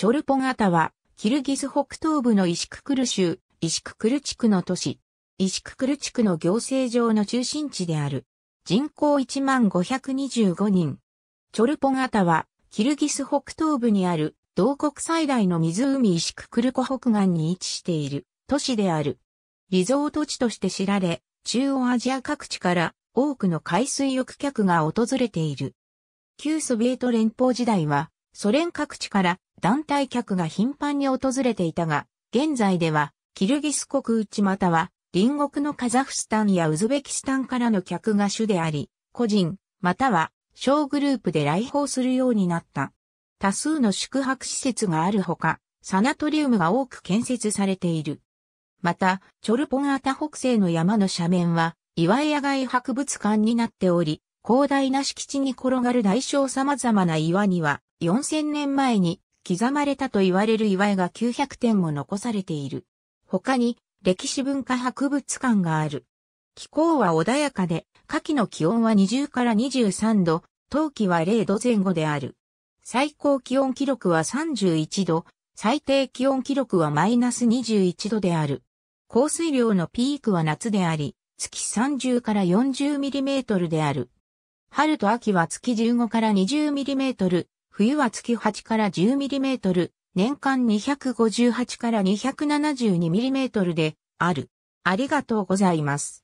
チョルポガタは、キルギス北東部のイシククル州、イシククル地区の都市、イシククル地区の行政上の中心地である。人口1万5 2 5人。チョルポガタは、キルギス北東部にある、同国最大の湖イシククル湖北岸に位置している都市である。リゾート地として知られ、中央アジア各地から多くの海水浴客が訪れている。旧ソビエト連邦時代は、ソ連各地から団体客が頻繁に訪れていたが、現在では、キルギス国内または、隣国のカザフスタンやウズベキスタンからの客が主であり、個人、または、小グループで来訪するようになった。多数の宿泊施設があるほか、サナトリウムが多く建設されている。また、チョルポンアタ北西の山の斜面は、岩屋街博物館になっており、広大な敷地に転がる大小様々な岩には、4000年前に刻まれたと言われる祝いが900点も残されている。他に、歴史文化博物館がある。気候は穏やかで、夏季の気温は20から23度、冬季は0度前後である。最高気温記録は31度、最低気温記録はマイナス21度である。降水量のピークは夏であり、月30から40ミリメートルである。春と秋は月15から20ミリメートル、冬は月8から10ミリメートル、年間258から272ミリメートルである。ありがとうございます。